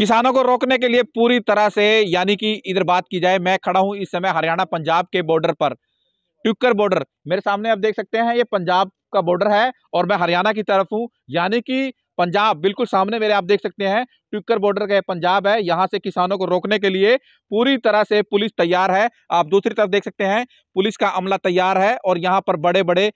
किसानों को रोकने के लिए पूरी तरह से यानी कि इधर बात की जाए मैं खड़ा हूं इस समय हरियाणा पंजाब के बॉर्डर पर ट्यूकर बॉर्डर मेरे सामने आप देख सकते हैं ये पंजाब का बॉर्डर है और मैं हरियाणा की तरफ हूँ यानी कि पंजाब बिल्कुल सामने मेरे आप देख सकते हैं ट्यूकर बॉर्डर का पंजाब है यहाँ से किसानों को रोकने के लिए पूरी तरह से पुलिस तैयार है आप दूसरी तरफ देख सकते हैं पुलिस का अमला तैयार है और यहाँ पर बड़े बड़े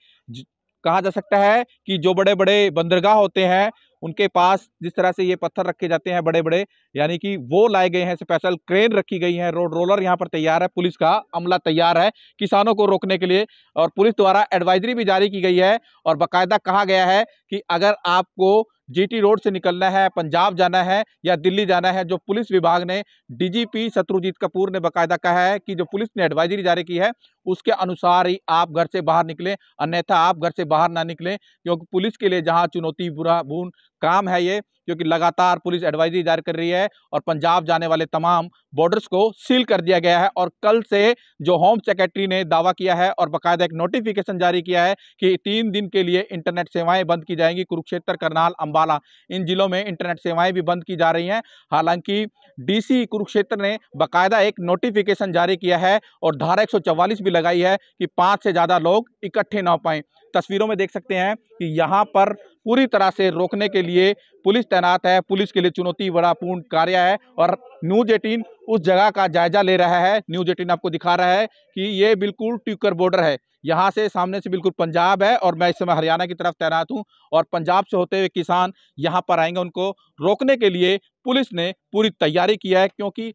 कहा जा सकता है कि जो बड़े बड़े बंदरगाह होते हैं उनके पास जिस तरह से ये पत्थर रखे जाते हैं बड़े बड़े यानी कि वो लाए गए हैं स्पेशल क्रेन रखी गई है रोड रोलर यहाँ पर तैयार है पुलिस का अमला तैयार है किसानों को रोकने के लिए और पुलिस द्वारा एडवाइजरी भी जारी की गई है और बाकायदा कहा गया है कि अगर आपको जीटी रोड से निकलना है पंजाब जाना है या दिल्ली जाना है जो पुलिस विभाग ने डीजीपी शत्रुजीत कपूर ने बकायदा कहा है कि जो पुलिस ने एडवाइजरी जारी की है उसके अनुसार ही आप घर से बाहर निकलें अन्यथा आप घर से बाहर ना निकलें क्योंकि पुलिस के लिए जहां चुनौती बुरा बुन काम है ये क्योंकि लगातार पुलिस एडवाइजरी जारी कर रही है और पंजाब जाने वाले तमाम बॉर्डर्स को सील कर दिया गया है और कल से जो होम सेक्रेटरी ने दावा किया है और बाकायदा एक नोटिफिकेशन जारी किया है कि तीन दिन के लिए इंटरनेट सेवाएं बंद की जाएंगी कुरुक्षेत्र करनाल अम्बाला इन जिलों में इंटरनेट सेवाएं भी बंद की जा रही हैं हालांकि डीसी कुरुक्षेत्र ने बाकायदा एक नोटिफिकेशन जारी किया है और धारा एक भी लगाई है कि पाँच से ज़्यादा लोग इकट्ठे ना पाएँ तस्वीरों में देख सकते हैं कि यहाँ पर पूरी तरह से रोकने के लिए पुलिस तैनात है पुलिस के लिए चुनौती बड़ा पूर्ण कार्य है और न्यूज एटीन उस जगह का जायजा ले रहा है न्यूज एटीन आपको दिखा रहा है कि ये बिल्कुल ट्यूकर बॉर्डर है यहाँ से सामने से बिल्कुल पंजाब है और मैं इस समय हरियाणा की तरफ तैनात हूँ और पंजाब से होते हुए किसान यहाँ पर आएंगे उनको रोकने के लिए पुलिस ने पूरी तैयारी किया है क्योंकि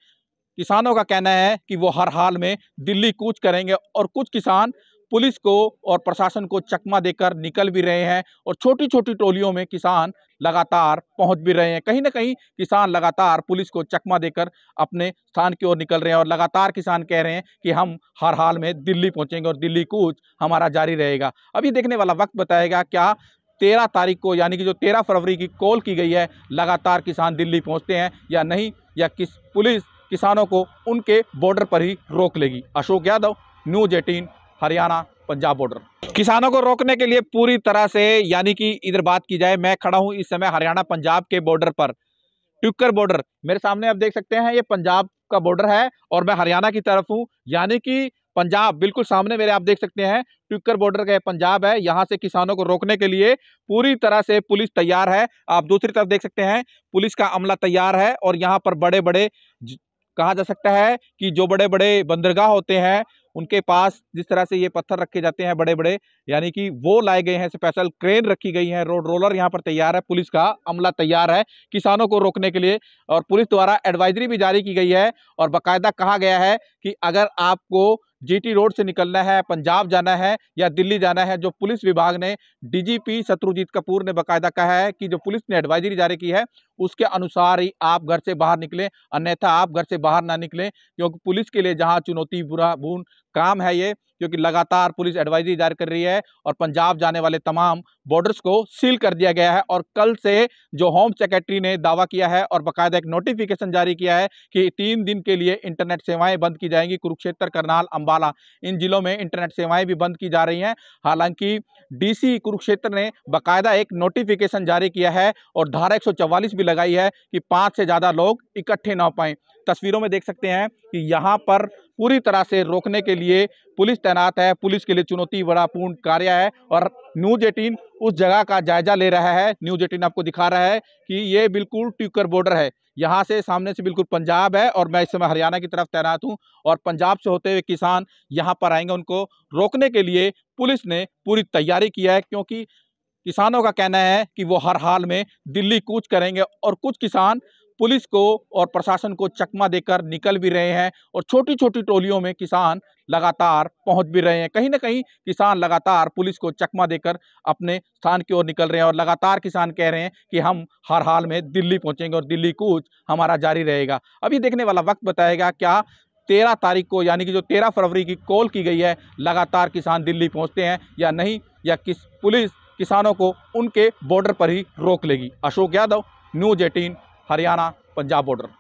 किसानों का कहना है कि वो हर हाल में दिल्ली कूच करेंगे और कुछ किसान पुलिस को और प्रशासन को चकमा देकर निकल भी रहे हैं और छोटी छोटी टोलियों में किसान लगातार पहुंच भी रहे हैं कहीं ना कहीं किसान लगातार पुलिस को चकमा देकर अपने स्थान की ओर निकल रहे हैं और लगातार किसान कह रहे हैं कि हम हर हाल में दिल्ली पहुंचेंगे और दिल्ली कूच हमारा जारी रहेगा अभी देखने वाला वक्त बताएगा क्या तेरह तारीख को यानी कि जो तेरह फरवरी की कॉल की गई है लगातार किसान दिल्ली पहुँचते हैं या नहीं या किस पुलिस किसानों को उनके बॉर्डर पर ही रोक लेगी Ashok Yadav news eighteen Haryana Punjab border किसानों को रोकने के लिए पूरी तरह से यानी कि इधर बात की जाए मैं खड़ा हूँ इस समय हरियाणा पंजाब के बॉर्डर पर ट्यूकर बॉर्डर मेरे सामने आप देख सकते हैं ये पंजाब का बॉर्डर है और मैं हरियाणा की तरफ हूँ यानी कि पंजाब बिल्कुल सामने मेरे आप देख सकते हैं ट्विकर बॉर्डर का पंजाब है यहाँ से किसानों को रोकने के लिए पूरी तरह से पुलिस तैयार है आप दूसरी तरफ देख सकते हैं पुलिस का अमला तैयार है और यहाँ पर बड़े बड़े कहा जा सकता है कि जो बड़े बड़े बंदरगाह होते हैं उनके पास जिस तरह से ये पत्थर रखे जाते हैं बड़े बड़े यानी कि वो लाए गए हैं स्पेशल क्रेन रखी गई है रोड रोलर यहाँ पर तैयार है पुलिस का अमला तैयार है किसानों को रोकने के लिए और पुलिस द्वारा एडवाइजरी भी जारी की गई है और बाकायदा कहा गया है कि अगर आपको जीटी रोड से निकलना है पंजाब जाना है या दिल्ली जाना है जो पुलिस विभाग ने डीजीपी शत्रुजीत कपूर ने बकायदा कहा है कि जो पुलिस ने एडवाइजरी जारी की है उसके अनुसार ही आप घर से बाहर निकलें अन्यथा आप घर से बाहर ना निकलें क्योंकि पुलिस के लिए जहाँ चुनौतीपूर्ण काम है ये क्योंकि लगातार पुलिस एडवाइजरी जारी कर रही है और पंजाब जाने वाले तमाम बॉर्डर्स को सील कर दिया गया है और कल से जो होम सेक्रेटरी ने दावा किया है और बाकायदा एक नोटिफिकेशन जारी किया है कि तीन दिन के लिए इंटरनेट सेवाएं बंद की जाएंगी कुरुक्षेत्र करनाल अम्बाला इन जिलों में इंटरनेट सेवाएं भी बंद की जा रही हैं हालांकि डी कुरुक्षेत्र ने बाकायदा एक नोटिफिकेशन जारी किया है और धारा एक भी लगाई है कि पाँच से ज़्यादा लोग इकट्ठे ना पाएँ तस्वीरों में देख सकते हैं कि यहाँ पर पूरी तरह से रोकने के लिए पुलिस तैनात है पुलिस के लिए चुनौती बड़ा पूर्ण कार्य है और न्यूज एटीन उस जगह का जायजा ले रहा है न्यूज एटीन आपको दिखा रहा है कि ये बिल्कुल ट्यूकर बॉर्डर है यहाँ से सामने से बिल्कुल पंजाब है और मैं इस समय हरियाणा की तरफ तैनात हूँ और पंजाब से होते हुए किसान यहाँ पर आएंगे उनको रोकने के लिए पुलिस ने पूरी तैयारी किया है क्योंकि किसानों का कहना है कि वो हर हाल में दिल्ली कूच करेंगे और कुछ किसान पुलिस को और प्रशासन को चकमा देकर निकल भी रहे हैं और छोटी छोटी टोलियों में किसान लगातार पहुंच भी रहे हैं कहीं ना कहीं किसान लगातार पुलिस को चकमा देकर अपने स्थान की ओर निकल रहे हैं और लगातार किसान कह रहे हैं कि हम हर हाल में दिल्ली पहुंचेंगे और दिल्ली कूच हमारा जारी रहेगा अभी देखने वाला वक्त बताएगा क्या तेरह तारीख को यानी कि जो तेरह फरवरी की कॉल की गई है लगातार किसान दिल्ली पहुँचते हैं या नहीं या किस पुलिस किसानों को उनके बॉर्डर पर ही रोक लेगी Ashok Yadav news eighteen Haryana Punjab border